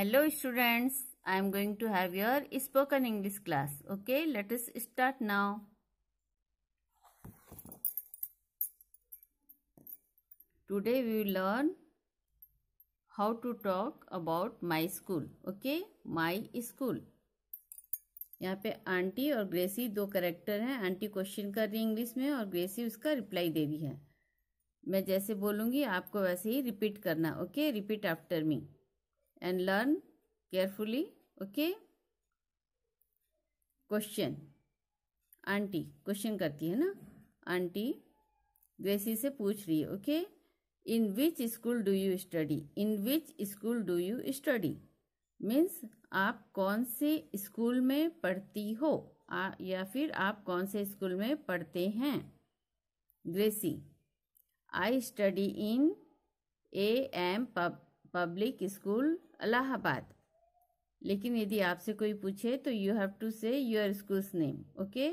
hello students i am going to have your spoken english class okay let us start now today we will learn how to talk about my school okay my school यहाँ पे aunty और ग्रेसी दो character हैं aunty question कर रही है English में और ग्रेसी उसका रिप्लाई दे रही है मैं जैसे बोलूँगी आपको वैसे ही रिपीट करना okay repeat after me and learn carefully okay question aunty question करती है ना आंटी ग्रेसी से पूछ रही है okay in which school do you study in which school do you study means आप कौन से स्कूल में पढ़ती हो आ, या फिर आप कौन से स्कूल में पढ़ते हैं Gracie I study in A M pub public school Allahabad लेकिन यदि आपसे कोई पूछे तो you have to say your school's name okay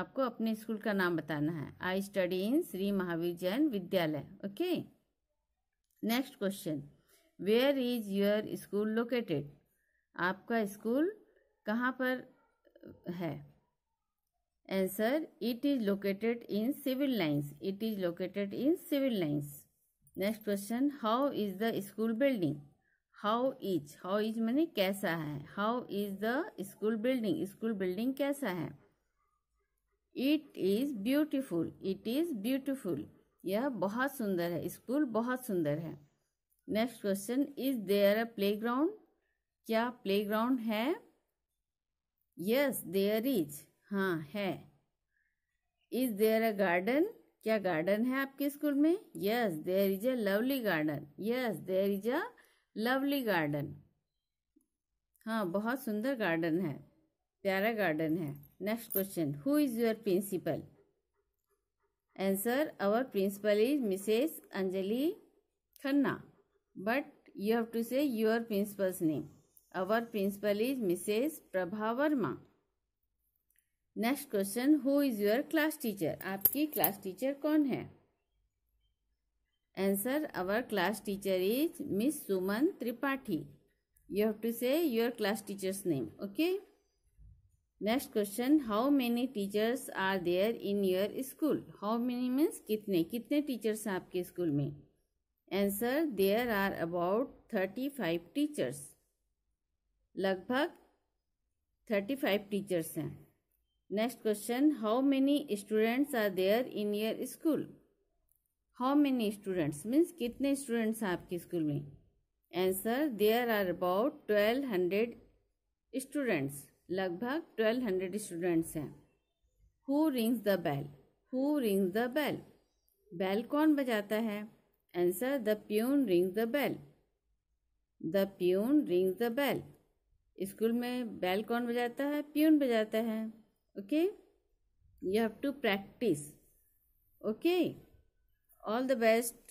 आपको अपने स्कूल का नाम बताना है I study in Shri Mahavir Jain Vidyalaya okay next question where is your school located आपका स्कूल कहाँ पर है answer it is located in Civil Lines it is located in Civil Lines next question how is the school building how is how is मैंने कैसा है how is the school building school building कैसा है it is beautiful it is beautiful यह बहुत सुंदर है school बहुत सुंदर है next question is there a playground क्या प्ले ग्राउंड है यस देयर इज हाँ है इज देयर अ गार्डन क्या गार्डन है आपके स्कूल में yes there is a lovely garden yes there is a lovely garden हाँ बहुत सुंदर गार्डन है प्यारा गार्डन है next question who is your principal answer our principal is Mrs Anjali Khanna but you have to say your principal's name our principal is Mrs Prabha Verma next question who is your class teacher आपकी class teacher कौन है answer our class teacher is Miss Suman Tripathi you have to say your class teacher's name okay next question how many teachers are there in your school how many means कितने कितने teachers हैं आपके school में answer there are about thirty five teachers लगभग thirty five teachers हैं next question how many students are there in your school how many students means कितने students हैं आपके स्कूल में answer there are about twelve hundred students लगभग twelve hundred students हैं who rings the bell who rings the bell bell कौन बजाता है answer the peon rings the bell the peon rings the bell school में bell कौन बजाता है peon बजाता है okay you have to practice okay all the best